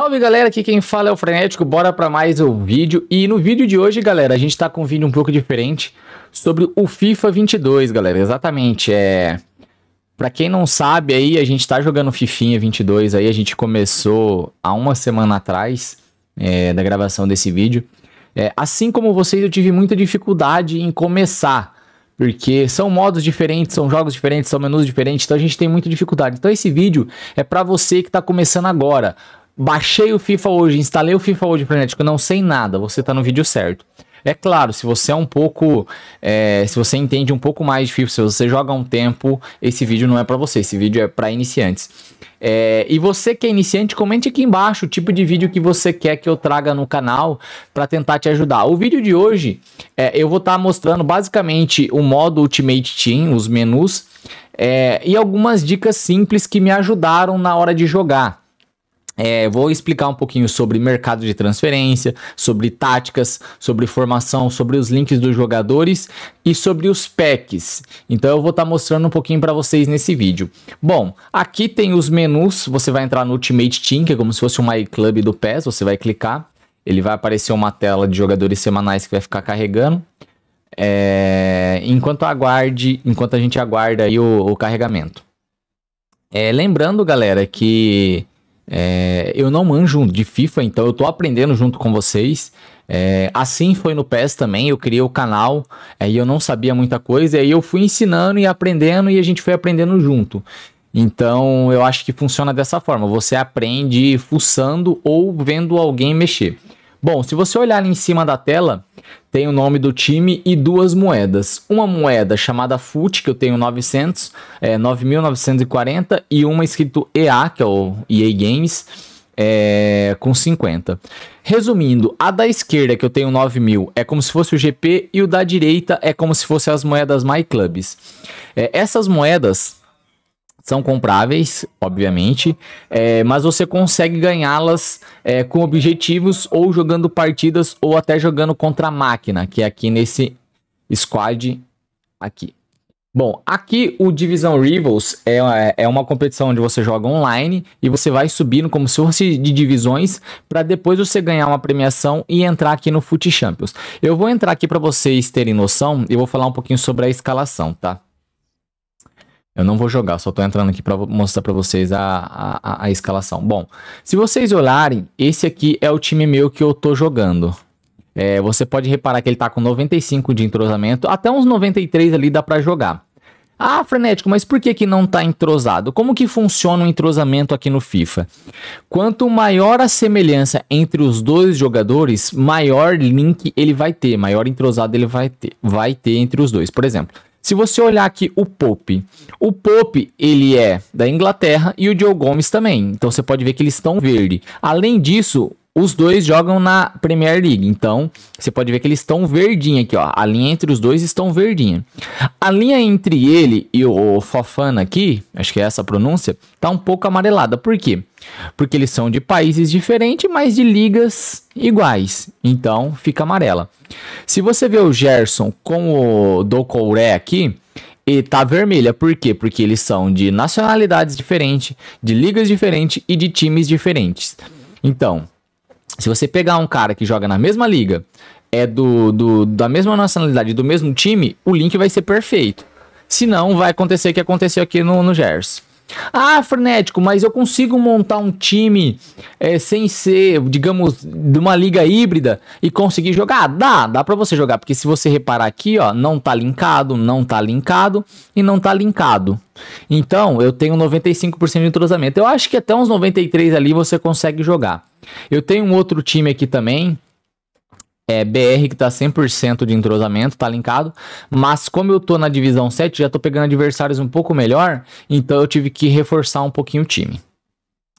Salve galera, aqui quem fala é o Frenético, bora para mais um vídeo. E no vídeo de hoje, galera, a gente tá com um vídeo um pouco diferente sobre o FIFA 22, galera. Exatamente, é... Pra quem não sabe aí, a gente tá jogando Fifinha 22 aí, a gente começou há uma semana atrás é, da gravação desse vídeo. É, assim como vocês, eu tive muita dificuldade em começar, porque são modos diferentes, são jogos diferentes, são menus diferentes, então a gente tem muita dificuldade. Então esse vídeo é para você que tá começando agora. Baixei o FIFA hoje, instalei o FIFA hoje, frenético, não sei nada, você tá no vídeo certo. É claro, se você é um pouco. É, se você entende um pouco mais de FIFA, se você joga um tempo, esse vídeo não é para você, esse vídeo é para iniciantes. É, e você que é iniciante, comente aqui embaixo o tipo de vídeo que você quer que eu traga no canal para tentar te ajudar. O vídeo de hoje é, eu vou estar tá mostrando basicamente o modo Ultimate Team, os menus, é, e algumas dicas simples que me ajudaram na hora de jogar. É, vou explicar um pouquinho sobre mercado de transferência, sobre táticas, sobre formação, sobre os links dos jogadores e sobre os packs. Então eu vou estar tá mostrando um pouquinho para vocês nesse vídeo. Bom, aqui tem os menus, você vai entrar no Ultimate Team, que é como se fosse o um My Club do PES, você vai clicar, ele vai aparecer uma tela de jogadores semanais que vai ficar carregando. É, enquanto aguarde, enquanto a gente aguarda aí o, o carregamento. É, lembrando, galera, que é, eu não manjo de FIFA, então eu tô aprendendo junto com vocês. É, assim foi no PES também, eu criei o canal aí é, eu não sabia muita coisa, e aí eu fui ensinando e aprendendo e a gente foi aprendendo junto. Então eu acho que funciona dessa forma: você aprende fuçando ou vendo alguém mexer. Bom, se você olhar ali em cima da tela, tem o nome do time e duas moedas. Uma moeda chamada FUT, que eu tenho 900, é, 9.940, e uma escrito EA, que é o EA Games, é, com 50. Resumindo, a da esquerda, que eu tenho 9.000, mil, é como se fosse o GP, e o da direita é como se fosse as moedas My Clubs. É, essas moedas são compráveis, obviamente, é, mas você consegue ganhá-las é, com objetivos ou jogando partidas ou até jogando contra a máquina, que é aqui nesse squad aqui. Bom, aqui o Division Rivals é, é uma competição onde você joga online e você vai subindo como se fosse de divisões para depois você ganhar uma premiação e entrar aqui no Foot Champions. Eu vou entrar aqui para vocês terem noção e vou falar um pouquinho sobre a escalação, tá? Eu não vou jogar, só estou entrando aqui para mostrar para vocês a, a, a, escalação. Bom, se vocês olharem, esse aqui é o time meu que eu estou jogando. É, você pode reparar que ele está com 95 de entrosamento, até uns 93 ali dá para jogar. Ah, Frenético, mas por que, que não está entrosado? Como que funciona o entrosamento aqui no FIFA? Quanto maior a semelhança entre os dois jogadores, maior link ele vai ter, maior entrosado ele vai ter, vai ter entre os dois. Por exemplo, se você olhar aqui o Pope, o Pope ele é da Inglaterra e o Joe Gomes também. Então você pode ver que eles estão verde. Além disso, os dois jogam na Premier League, então você pode ver que eles estão verdinha aqui, ó. A linha entre os dois estão verdinha. A linha entre ele e o Fofana aqui, acho que é essa a pronúncia, tá um pouco amarelada. Por quê? Porque eles são de países diferentes, mas de ligas iguais. Então fica amarela. Se você vê o Gerson com o Doucouré aqui, e tá vermelha. Por quê? Porque eles são de nacionalidades diferentes, de ligas diferentes e de times diferentes. Então, se você pegar um cara que joga na mesma liga, é do, do da mesma nacionalidade, do mesmo time, o link vai ser perfeito. Se não, vai acontecer o que aconteceu aqui no, no Gers. Ah, frenético, mas eu consigo montar um time é, sem ser, digamos, de uma liga híbrida e conseguir jogar? Dá, dá para você jogar, porque se você reparar aqui, ó, não tá linkado, não tá linkado e não tá linkado. Então, eu tenho 95% de entrosamento. Eu acho que até uns 93 ali você consegue jogar. Eu tenho um outro time aqui também, é, BR que tá 100% de entrosamento, tá linkado. Mas como eu tô na divisão 7, já tô pegando adversários um pouco melhor, então eu tive que reforçar um pouquinho o time.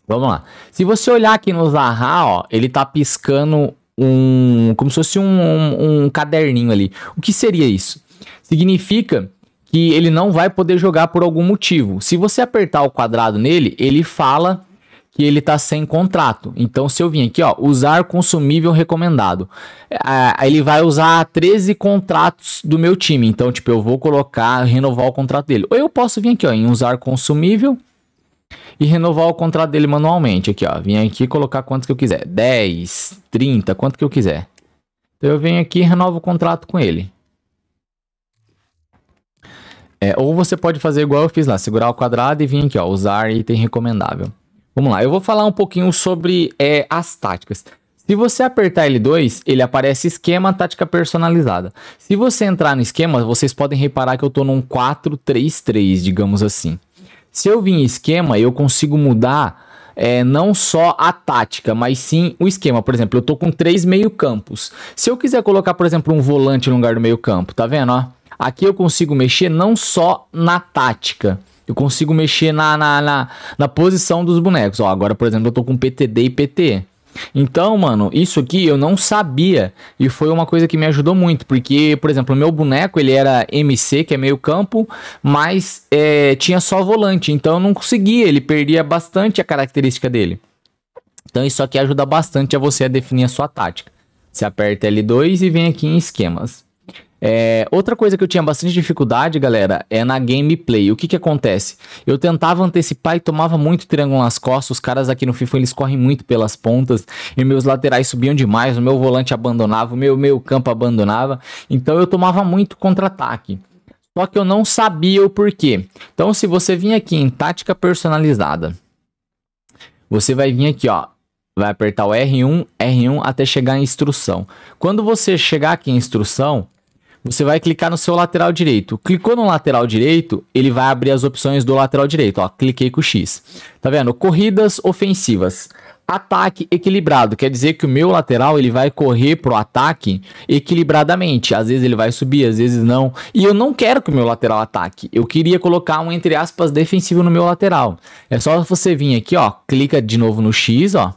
Vamos lá. Se você olhar aqui no Zaha, ó, ele tá piscando um. como se fosse um, um, um caderninho ali. O que seria isso? Significa que ele não vai poder jogar por algum motivo. Se você apertar o quadrado nele, ele fala e ele tá sem contrato. Então, se eu vim aqui, ó, usar consumível recomendado, ah, ele vai usar 13 contratos do meu time. Então, tipo, eu vou colocar, renovar o contrato dele. Ou eu posso vir aqui, ó, em usar consumível e renovar o contrato dele manualmente. Aqui, ó, vim aqui colocar quantos que eu quiser, 10, 30, quanto que eu quiser. Então, eu venho aqui e renovo o contrato com ele. É, ou você pode fazer igual eu fiz lá, segurar o quadrado e vir aqui, ó, usar item recomendável. Vamos lá, eu vou falar um pouquinho sobre é, as táticas. Se você apertar L2, ele aparece esquema tática personalizada. Se você entrar no esquema, vocês podem reparar que eu estou num 4-3-3, digamos assim. Se eu vim em esquema, eu consigo mudar é, não só a tática, mas sim o esquema. Por exemplo, eu estou com três meio campos. Se eu quiser colocar, por exemplo, um volante no lugar do meio campo, tá vendo? Ó? Aqui eu consigo mexer não só na tática, eu consigo mexer na, na, na, na posição dos bonecos. Ó, agora, por exemplo, eu tô com PTD e PT. Então, mano, isso aqui eu não sabia e foi uma coisa que me ajudou muito, porque, por exemplo, meu boneco ele era MC, que é meio campo, mas é, tinha só volante, então eu não conseguia, ele perdia bastante a característica dele. Então isso aqui ajuda bastante a você a definir a sua tática. Você aperta L2 e vem aqui em esquemas. É, outra coisa que eu tinha bastante dificuldade, galera, é na gameplay. O que que acontece? Eu tentava antecipar e tomava muito triângulo nas costas. Os caras aqui no FIFA, eles correm muito pelas pontas. E meus laterais subiam demais. O meu volante abandonava. O meu campo abandonava. Então eu tomava muito contra-ataque. Só que eu não sabia o porquê. Então se você vir aqui em tática personalizada. Você vai vir aqui, ó vai apertar o R1, R1 até chegar em instrução. Quando você chegar aqui em instrução, você vai clicar no seu lateral direito. Clicou no lateral direito, ele vai abrir as opções do lateral direito. Ó, cliquei com o X. Tá vendo? Corridas ofensivas. Ataque equilibrado, quer dizer que o meu lateral ele vai correr para o ataque equilibradamente. Às vezes ele vai subir, às vezes não. E eu não quero que o meu lateral ataque. Eu queria colocar um entre aspas defensivo no meu lateral. É só você vir aqui, ó, clica de novo no X, ó.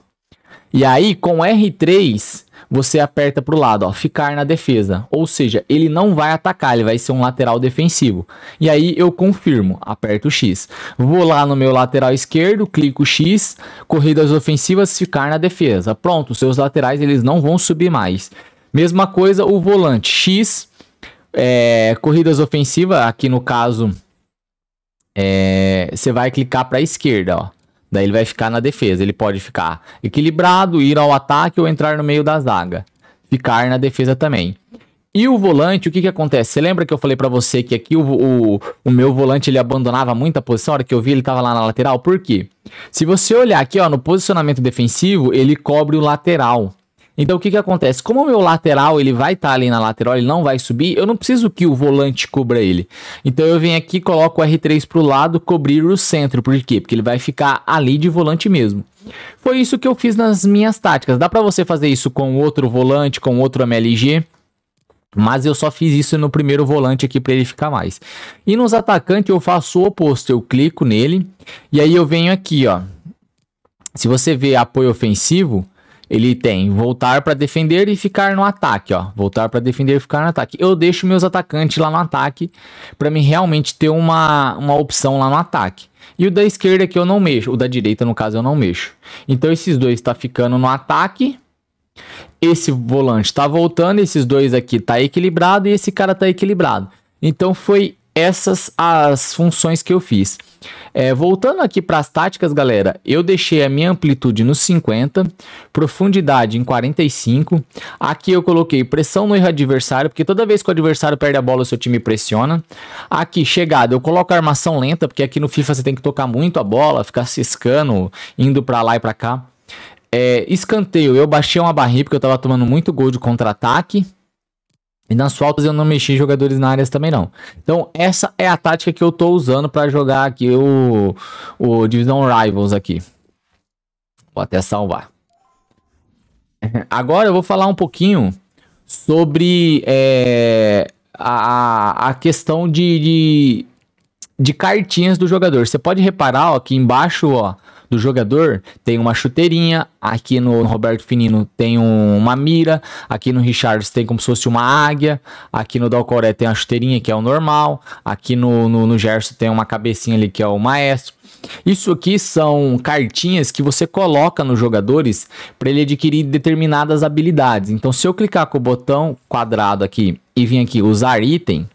E aí com R3 você aperta para o lado, ó, ficar na defesa. Ou seja, ele não vai atacar, ele vai ser um lateral defensivo. E aí eu confirmo, aperto o X. Vou lá no meu lateral esquerdo, clico X, corridas ofensivas, ficar na defesa. Pronto, seus laterais eles não vão subir mais. Mesma coisa o volante, X, é, corridas ofensivas, aqui no caso, é, você vai clicar para a esquerda, ó. Daí ele vai ficar na defesa. Ele pode ficar equilibrado, ir ao ataque ou entrar no meio da zaga. Ficar na defesa também. E o volante, o que que acontece? Você lembra que eu falei para você que aqui o, o, o, meu volante ele abandonava muita posição, a hora que eu vi ele tava lá na lateral? Por quê? Se você olhar aqui, ó, no posicionamento defensivo, ele cobre o lateral. Então o que que acontece? Como o meu lateral ele vai estar tá ali na lateral, ele não vai subir, eu não preciso que o volante cubra ele. Então eu venho aqui, coloco o R3 para o lado, cobrir o centro. Por quê? Porque ele vai ficar ali de volante mesmo. Foi isso que eu fiz nas minhas táticas. Dá para você fazer isso com outro volante, com outro MLG. Mas eu só fiz isso no primeiro volante aqui para ele ficar mais. E nos atacantes eu faço o oposto, eu clico nele. E aí eu venho aqui, ó. Se você vê apoio ofensivo, ele tem voltar para defender e ficar no ataque, ó. Voltar para defender e ficar no ataque. Eu deixo meus atacantes lá no ataque para mim realmente ter uma, uma opção lá no ataque. E o da esquerda aqui eu não mexo, o da direita no caso eu não mexo. Então esses dois tá ficando no ataque. Esse volante está voltando, esses dois aqui tá equilibrado e esse cara tá equilibrado. Então foi essas as funções que eu fiz. É, voltando aqui para as táticas, galera, eu deixei a minha amplitude no 50, profundidade em 45. Aqui eu coloquei pressão no erro adversário, porque toda vez que o adversário perde a bola, o seu time pressiona. Aqui, chegada, eu coloco armação lenta, porque aqui no FIFA você tem que tocar muito a bola, ficar ciscando, indo para lá e para cá. É, escanteio, eu baixei uma barriga porque eu estava tomando muito gol de contra-ataque. E nas faltas eu não mexi jogadores na área também não. Então essa é a tática que eu tô usando para jogar aqui o, o Division Rivals aqui. Vou até salvar. Agora eu vou falar um pouquinho sobre é, a, a questão de, de, de, cartinhas do jogador. Você pode reparar ó, aqui embaixo, ó, do jogador tem uma chuteirinha, aqui no Roberto Finino tem um, uma mira, aqui no Richards tem como se fosse uma águia, aqui no Dalcoré tem uma chuteirinha que é o normal, aqui no, no, no Gerson tem uma cabecinha ali que é o maestro. Isso aqui são cartinhas que você coloca nos jogadores para ele adquirir determinadas habilidades. Então, se eu clicar com o botão quadrado aqui e vir aqui usar item,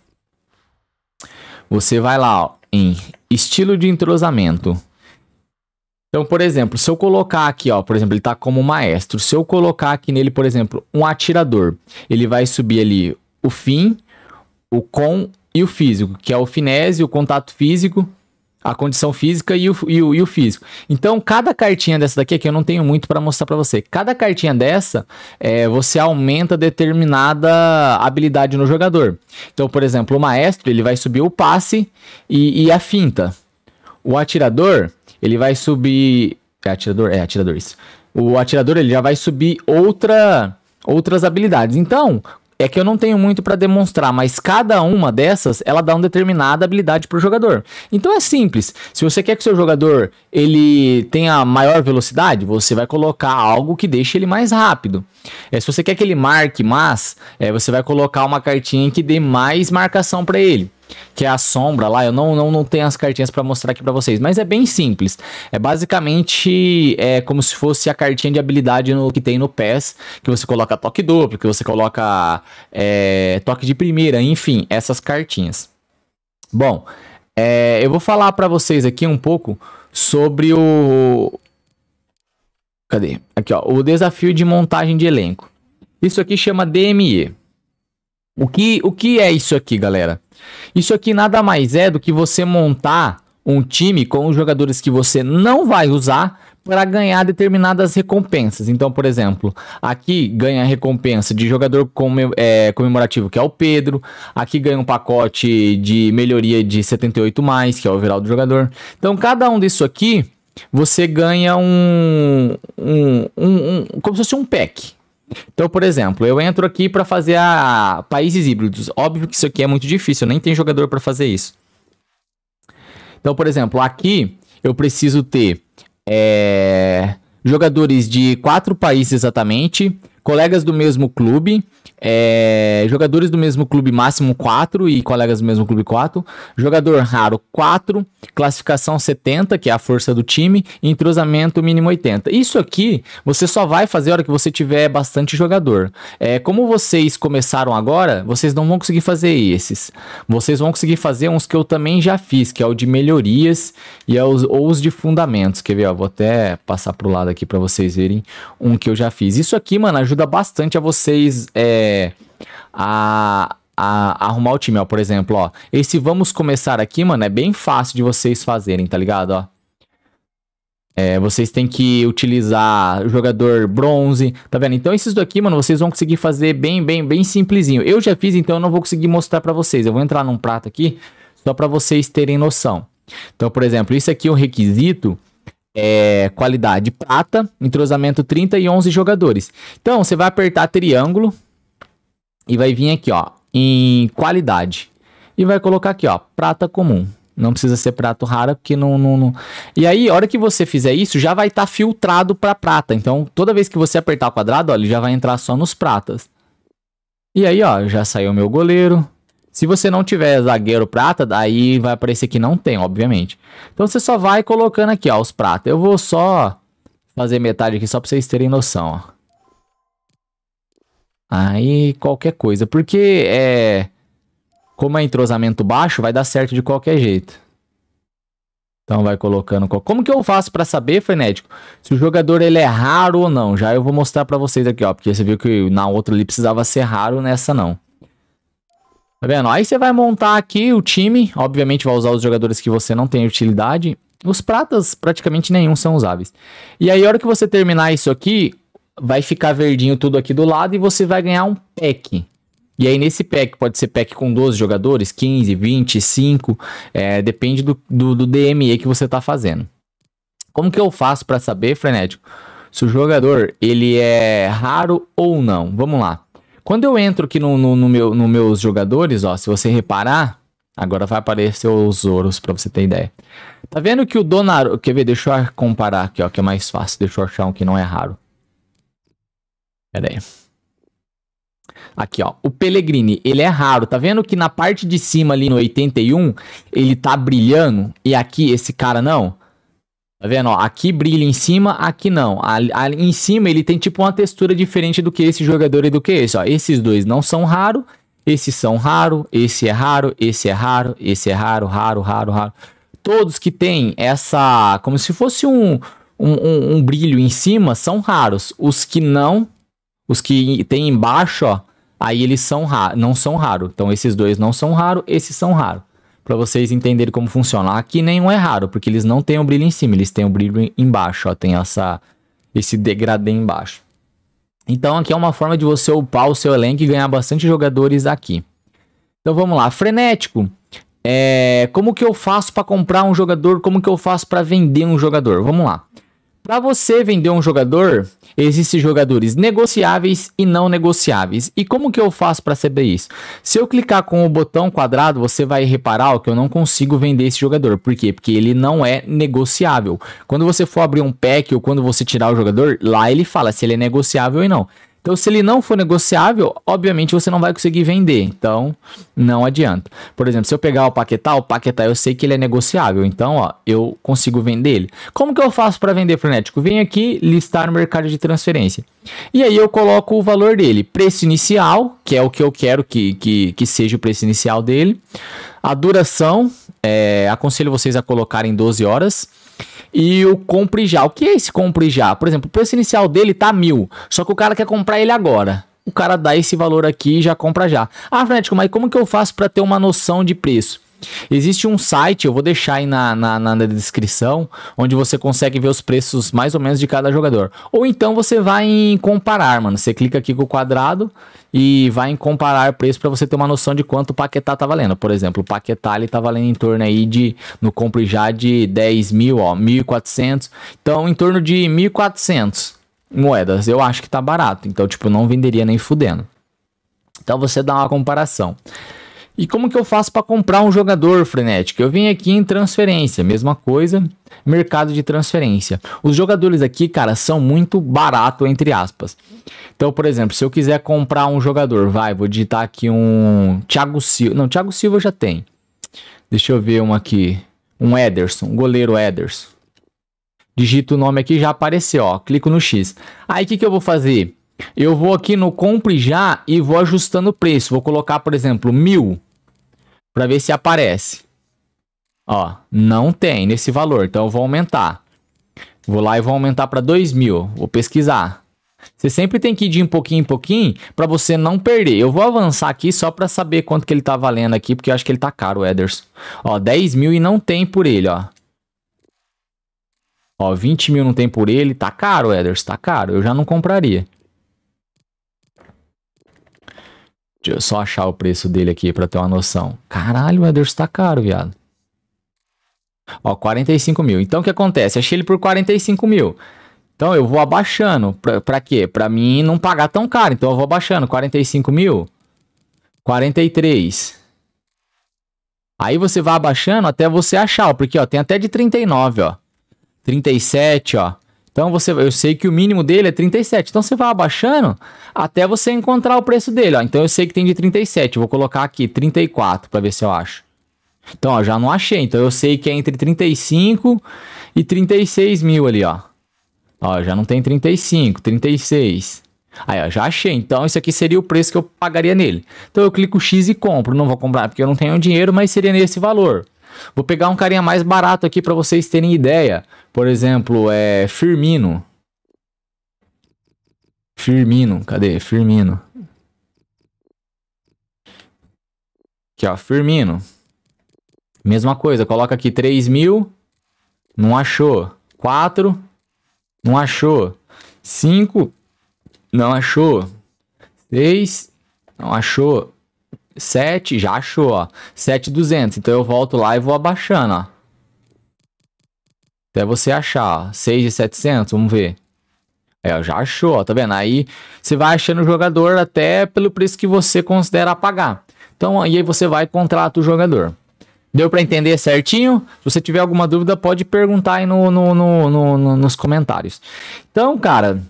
você vai lá ó, em estilo de entrosamento. Então, por exemplo, se eu colocar aqui, ó, por exemplo, ele está como maestro. Se eu colocar aqui nele, por exemplo, um atirador, ele vai subir ali o fim, o com e o físico, que é o finese, o contato físico, a condição física e o, e o, e o físico. Então, cada cartinha dessa daqui, que eu não tenho muito para mostrar para você, cada cartinha dessa, é, você aumenta determinada habilidade no jogador. Então, por exemplo, o maestro, ele vai subir o passe e, e a finta. O atirador, ele vai subir. É atirador? É atirador, isso. O atirador ele já vai subir outra, outras habilidades. Então, é que eu não tenho muito para demonstrar, mas cada uma dessas ela dá uma determinada habilidade para o jogador. Então é simples. Se você quer que o seu jogador ele tenha maior velocidade, você vai colocar algo que deixe ele mais rápido. É, se você quer que ele marque mais, é, você vai colocar uma cartinha que dê mais marcação para ele que é a sombra lá. Eu não, não, não tenho as cartinhas para mostrar aqui para vocês, mas é bem simples. É basicamente é como se fosse a cartinha de habilidade no, que tem no PES, que você coloca toque duplo, que você coloca é, toque de primeira, enfim, essas cartinhas. Bom, é, eu vou falar para vocês aqui um pouco sobre o... Cadê? Aqui, ó. O desafio de montagem de elenco. Isso aqui chama DME. O que, o que é isso aqui, galera? Isso aqui nada mais é do que você montar um time com os jogadores que você não vai usar para ganhar determinadas recompensas. Então, por exemplo, aqui ganha a recompensa de jogador é, comemorativo, que é o Pedro. Aqui ganha um pacote de melhoria de 78 mais, que é o overall do jogador. Então, cada um disso aqui, você ganha um, um, um, um como se fosse um pack. Então, por exemplo, eu entro aqui para fazer a países híbridos. Óbvio que isso aqui é muito difícil, nem tem jogador para fazer isso. Então, por exemplo, aqui eu preciso ter é, jogadores de quatro países exatamente, colegas do mesmo clube é, jogadores do mesmo clube, máximo 4 e colegas do mesmo clube, 4. Jogador raro, 4. Classificação 70, que é a força do time. Entrosamento mínimo 80. Isso aqui você só vai fazer a hora que você tiver bastante jogador. É, como vocês começaram agora, vocês não vão conseguir fazer esses. Vocês vão conseguir fazer uns que eu também já fiz, que é o de melhorias e é os, ou os de fundamentos. Quer ver? Ó, vou até passar pro lado aqui para vocês verem um que eu já fiz. Isso aqui, mano, ajuda bastante a vocês. É, é, a, a, arrumar o time, ó. Por exemplo, ó. Esse vamos começar aqui, mano, é bem fácil de vocês fazerem, tá ligado, ó. É, vocês têm que utilizar jogador bronze, tá vendo? Então esses daqui, mano, vocês vão conseguir fazer bem, bem, bem simplesinho. Eu já fiz, então eu não vou conseguir mostrar pra vocês. Eu vou entrar num prato aqui, só pra vocês terem noção. Então, por exemplo, isso aqui é um requisito, é qualidade prata, entrosamento 30 e 11 jogadores. Então, você vai apertar triângulo, e vai vir aqui, ó, em qualidade. E vai colocar aqui, ó, prata comum. Não precisa ser prato raro, porque não, não, não... E aí, a hora que você fizer isso, já vai estar tá filtrado para prata. Então, toda vez que você apertar o quadrado, ó, ele já vai entrar só nos pratas. E aí, ó, já saiu meu goleiro. Se você não tiver zagueiro prata, daí vai aparecer que não tem, obviamente. Então, você só vai colocando aqui, ó, os pratas. Eu vou só fazer metade aqui, só para vocês terem noção, ó. Aí qualquer coisa. Porque é. Como é entrosamento baixo, vai dar certo de qualquer jeito. Então vai colocando. Como que eu faço para saber, frenético, se o jogador ele é raro ou não? Já eu vou mostrar para vocês aqui, ó, porque você viu que na outra ali precisava ser raro, nessa não. Tá vendo? Aí você vai montar aqui o time, obviamente vai usar os jogadores que você não tem utilidade. Os pratas praticamente nenhum são usáveis. E aí a hora que você terminar isso aqui, vai ficar verdinho tudo aqui do lado e você vai ganhar um pack. E aí nesse pack, pode ser pack com 12 jogadores, 15, 5, é, depende do, do, do DME que você está fazendo. Como que eu faço para saber, Frenético, se o jogador ele é raro ou não? Vamos lá. Quando eu entro aqui no, no, no meu, nos meus jogadores, ó, se você reparar, agora vai aparecer os ouros para você ter ideia. Tá vendo que o donar, Quer ver? Deixa eu comparar aqui, ó, que é mais fácil. Deixa eu achar um que não é raro. Pera aí. Aqui, ó. O Pellegrini, ele é raro. Tá vendo que na parte de cima ali no 81, ele tá brilhando. E aqui, esse cara não. Tá vendo? Ó, aqui brilha em cima, aqui não. Ali, ali, em cima ele tem tipo uma textura diferente do que esse jogador e do que esse. Ó. Esses dois não são raro. Esses são raro, esse é raro, esse é raro, esse é raro, raro, raro, raro. Todos que tem essa. como se fosse um, um, um, um brilho em cima são raros. Os que não os que tem embaixo, ó, aí eles são não são raro. Então esses dois não são raro, esses são raro. Para vocês entenderem como funciona. Aqui nenhum é raro, porque eles não têm o brilho em cima, eles têm o brilho embaixo, ó, tem essa esse degradê embaixo. Então aqui é uma forma de você upar o seu elenco e ganhar bastante jogadores aqui. Então vamos lá, frenético. É, como que eu faço para comprar um jogador? Como que eu faço para vender um jogador? Vamos lá. Para você vender um jogador, existem jogadores negociáveis e não negociáveis. E como que eu faço para saber isso? Se eu clicar com o botão quadrado, você vai reparar ó, que eu não consigo vender esse jogador. Por quê? Porque ele não é negociável. Quando você for abrir um pack ou quando você tirar o jogador, lá ele fala se ele é negociável ou não. Então, se ele não for negociável, obviamente você não vai conseguir vender. Então, não adianta. Por exemplo, se eu pegar o Paquetá, o Paquetá eu sei que ele é negociável. Então, ó, eu consigo vender ele. Como que eu faço para vender frenético? Venho aqui listar no mercado de transferência. E aí eu coloco o valor dele. Preço inicial, que é o que eu quero que, que, que seja o preço inicial dele. A duração, é, aconselho vocês a colocarem 12 horas e o compre já. O que é esse compre já? Por exemplo, o preço inicial dele tá mil, só que o cara quer comprar ele agora. O cara dá esse valor aqui e já compra já. Ah, Frético, mas como que eu faço para ter uma noção de preço? Existe um site, eu vou deixar aí na, na, na, descrição, onde você consegue ver os preços mais ou menos de cada jogador. Ou então você vai em comparar, mano. Você clica aqui com o quadrado e vai em comparar preço para você ter uma noção de quanto o Paquetá tá valendo. Por exemplo, o Paquetá ele tá valendo em torno aí de, no compre já de 10 mil, ó, 1.400. Então, em torno de 1.400 moedas. Eu acho que tá barato. Então, tipo, não venderia nem fudendo. Então, você dá uma comparação. E como que eu faço para comprar um jogador frenético? Eu venho aqui em transferência, mesma coisa, mercado de transferência. Os jogadores aqui, cara, são muito barato entre aspas. Então, por exemplo, se eu quiser comprar um jogador, vai, vou digitar aqui um Thiago Silva. Não, Thiago Silva já tem. Deixa eu ver um aqui, um Ederson, goleiro Ederson. Digito o nome aqui, já apareceu, ó. Clico no X. Aí o que, que eu vou fazer? Eu vou aqui no compre já e vou ajustando o preço. Vou colocar, por exemplo, mil para ver se aparece. Ó, não tem nesse valor, então eu vou aumentar. Vou lá e vou aumentar para 2.000, vou pesquisar. Você sempre tem que ir de um pouquinho em pouquinho para você não perder. Eu vou avançar aqui só para saber quanto que ele tá valendo aqui, porque eu acho que ele tá caro, Ederson. Ó, 10 mil e não tem por ele, ó. Ó, 20 mil não tem por ele, tá caro, Ederson, tá caro. Eu já não compraria. Deixa eu só achar o preço dele aqui para ter uma noção. Caralho, o Ederson tá caro, viado. Ó, 45 mil. Então o que acontece? Achei ele por 45 mil. Então eu vou abaixando. Pra, pra quê? Pra mim não pagar tão caro. Então eu vou abaixando. 45 mil. 43. Aí você vai abaixando até você achar, ó. Porque, ó, tem até de 39, ó. 37, ó. Então você, eu sei que o mínimo dele é 37. Então você vai abaixando até você encontrar o preço dele. Ó. Então eu sei que tem de 37. Vou colocar aqui 34 para ver se eu acho. Então ó, já não achei. Então eu sei que é entre 35 e 36 mil ali, ó. Ó, já não tem 35, 36. Aí, ó, já achei. Então, isso aqui seria o preço que eu pagaria nele. Então, eu clico X e compro. Não vou comprar porque eu não tenho dinheiro, mas seria nesse valor. Vou pegar um carinha mais barato aqui para vocês terem ideia. Por exemplo, é Firmino. Firmino, cadê? Firmino. Aqui, ó, Firmino. Mesma coisa, coloca aqui 3 mil, não achou. 4, não achou. 5, não achou. 6, não achou. 7, já achou, ó. 7,200. Então eu volto lá e vou abaixando, ó. Até você achar, ó. 6,700, vamos ver. Aí, é, já achou, ó, tá vendo? Aí você vai achando o jogador até pelo preço que você considera pagar. Então aí você vai e contrata o jogador. Deu para entender certinho? Se você tiver alguma dúvida, pode perguntar aí no, no, no, no nos comentários. Então, cara,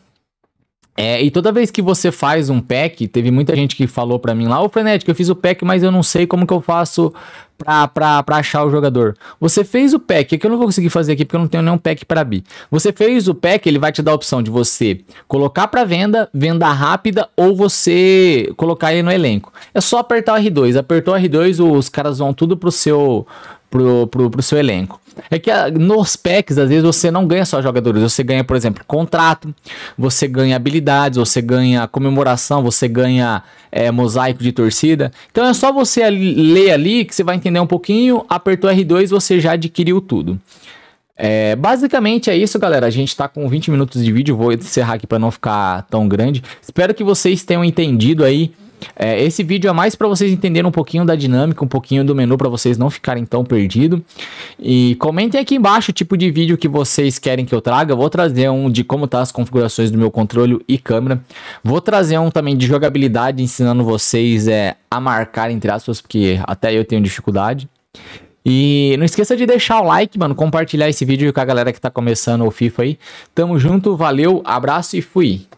é, e toda vez que você faz um pack, teve muita gente que falou para mim lá, ô Frenético, eu fiz o pack, mas eu não sei como que eu faço pra, pra, pra achar o jogador. Você fez o pack, é que eu não vou conseguir fazer aqui porque eu não tenho nenhum pack para abrir. Você fez o pack, ele vai te dar a opção de você colocar para venda, venda rápida ou você colocar ele no elenco. É só apertar o R2. Apertou o R2, os caras vão tudo pro seu pro, pro, pro seu elenco. É que ah, nos packs, às vezes, você não ganha só jogadores, você ganha, por exemplo, contrato, você ganha habilidades, você ganha comemoração, você ganha é, mosaico de torcida. Então é só você ler ali que você vai entender um pouquinho. Apertou R2, você já adquiriu tudo. É, basicamente é isso, galera. A gente tá com 20 minutos de vídeo, vou encerrar aqui para não ficar tão grande. Espero que vocês tenham entendido aí. É, esse vídeo é mais para vocês entenderem um pouquinho da dinâmica, um pouquinho do menu para vocês não ficarem tão perdidos. E comentem aqui embaixo o tipo de vídeo que vocês querem que eu traga. Eu vou trazer um de como tá as configurações do meu controle e câmera. Vou trazer um também de jogabilidade, ensinando vocês é, a marcar, entre aspas, porque até eu tenho dificuldade. E não esqueça de deixar o like, mano, compartilhar esse vídeo com a galera que tá começando o FIFA aí. Tamo junto, valeu, abraço e fui!